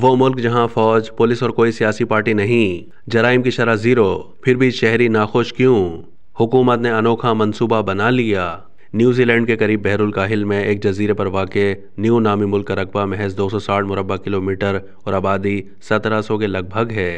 वो मुल्क जहां फौज पुलिस और कोई सियासी पार्टी नहीं जराइम की शरह जीरो फिर भी शहरी नाखुश क्यों हुकूमत ने अनोखा मंसूबा बना लिया न्यूजीलैंड के करीब बहरुल काहिल में एक जजीरे पर वाक़ न्यू नामी मुल्क का रकबा महज 260 मुरबा किलोमीटर और आबादी 1700 के लगभग है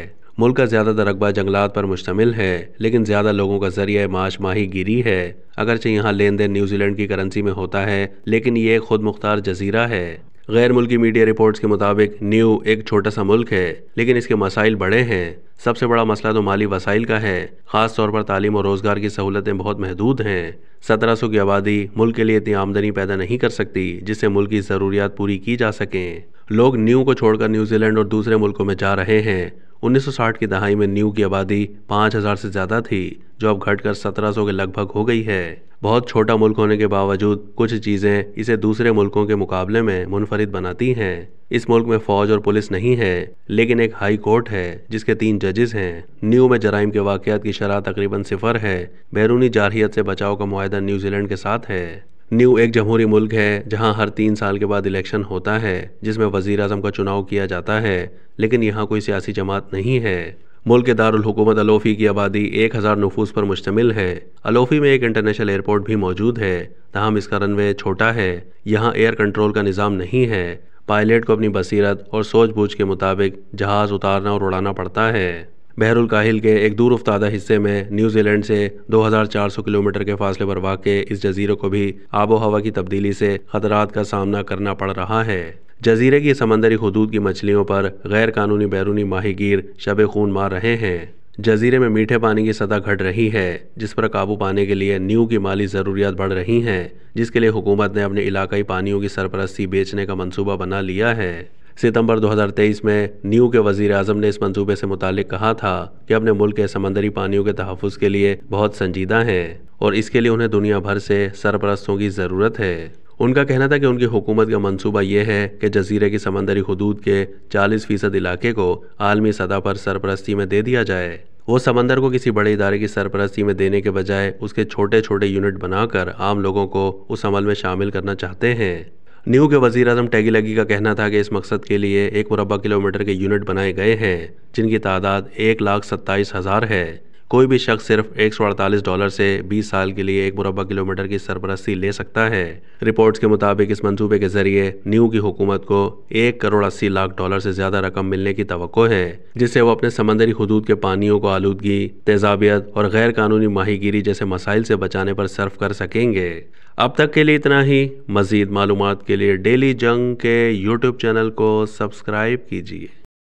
मुल्क का ज़्यादातर रकबा जंगलात पर मुश्तमिल है लेकिन ज़्यादा लोगों का जरिया माश माही गिरी है अगरचे यहाँ लेन देन न्यूजीलैंड की करेंसी में होता है लेकिन ये खुद मुख्तार जजीरा है गैर मुल्की मीडिया रिपोर्ट्स के मुताबिक न्यू एक छोटा सा मुल्क है लेकिन इसके मसाइल बड़े हैं सबसे बड़ा मसला तो माली वसाइल का है खास तौर पर तालीम और रोज़गार की सहूलतें बहुत महदूद हैं सत्रह सौ की आबादी मुल्क के लिए इतनी आमदनी पैदा नहीं कर सकती जिससे मुल्क की ज़रूरियात पूरी की जा सकें लोग न्यू को छोड़कर न्यूजीलैंड और दूसरे मुल्कों में जा रहे हैं 1960 की दहाई में न्यू की आबादी 5000 से ज़्यादा थी जो अब घटकर 1700 के लगभग हो गई है बहुत छोटा मुल्क होने के बावजूद कुछ चीज़ें इसे दूसरे मुल्कों के मुकाबले में मुनफरद बनाती हैं इस मुल्क में फौज और पुलिस नहीं है लेकिन एक हाई कोर्ट है जिसके तीन जजेस हैं न्यू में जराइम के वाकयात की शरह तकरीबन सिफर है बैरूनी जारहीत से बचाव का माहा न्यूजीलैंड के साथ है न्यू एक जमहूरी मुल्क है जहां हर तीन साल के बाद इलेक्शन होता है जिसमें वजीर अजम का चुनाव किया जाता है लेकिन यहाँ कोई सियासी जमात नहीं है मुल्क के दारकूमत अलोफी की आबादी एक हज़ार नफूस पर मुश्तमिल है अलोफी में एक इंटरनेशनल एयरपोर्ट भी मौजूद है तहम इसका रनवे छोटा है यहाँ एयर कंट्रोल का निज़ाम नहीं है पायलट को अपनी बसीरत और सोच बूझ के मुताबिक जहाज़ उतारना और उड़ाना पड़ता है बहरुल काहिल के एक दूर अफ्तादा हिस्से में न्यूजीलैंड से 2400 किलोमीटर के फासले पर वाक़ इस जजीरे को भी आबो हवा की तब्दीली से खतरात का सामना करना पड़ रहा है जजीरे की समंदरी हदूद की मछलियों पर गैर कानूनी बैरूनी माहिगीर शब खून मार रहे हैं जजीरे में मीठे पानी की सतह घट रही है जिस पर काबू पाने के लिए न्यू की माली ज़रूरियात बढ़ रही हैं जिसके लिए हुकूमत ने अपने इलाकई पानियों की सरपरस्ती बेचने का मंसूबा बना लिया है सितंबर 2023 में न्यू के वजीर अजम ने इस मंसूबे से मुतल कहा था कि अपने मुल्क के समंदरी पानियों के तहफ़ के लिए बहुत संजीदा हैं और इसके लिए उन्हें दुनिया भर से सरपरस्तों की ज़रूरत है उनका कहना था कि उनकी हुकूमत का मनसूबा यह है कि जजीरे की समंदरी हदूद के 40 फ़ीसद इलाके को आलमी सतह पर सरपरस्ती में दे दिया जाए वो समंदर को किसी बड़े इदारे की सरपरस्ती में देने के बजाय उसके छोटे छोटे यूनिट बनाकर आम लोगों को उस अमल में शामिल करना चाहते हैं न्यू के वजीर अजम टैगी का कहना था कि इस मकसद के लिए एक मुरबा किलोमीटर के यूनिट बनाए गए हैं जिनकी तादाद एक लाख सत्ताईस हज़ार है कोई भी शख्स सिर्फ एक डॉलर से 20 साल के लिए एक मुरबा किलोमीटर की सरपरस्ती ले सकता है रिपोर्ट्स के मुताबिक इस मंसूबे के जरिए न्यू की हुकूमत को एक करोड़ अस्सी लाख डॉलर से ज्यादा रकम मिलने की तो है जिससे वो अपने समंदरी हदूद के पानियों को आलूदगी तेजाबियत और गैर कानूनी माहीगीरी जैसे मसाइल से बचाने पर सर्फ़ कर सकेंगे अब तक के लिए इतना ही मजीद मालूम के लिए डेली जंग के यूट्यूब चैनल को सब्सक्राइब कीजिए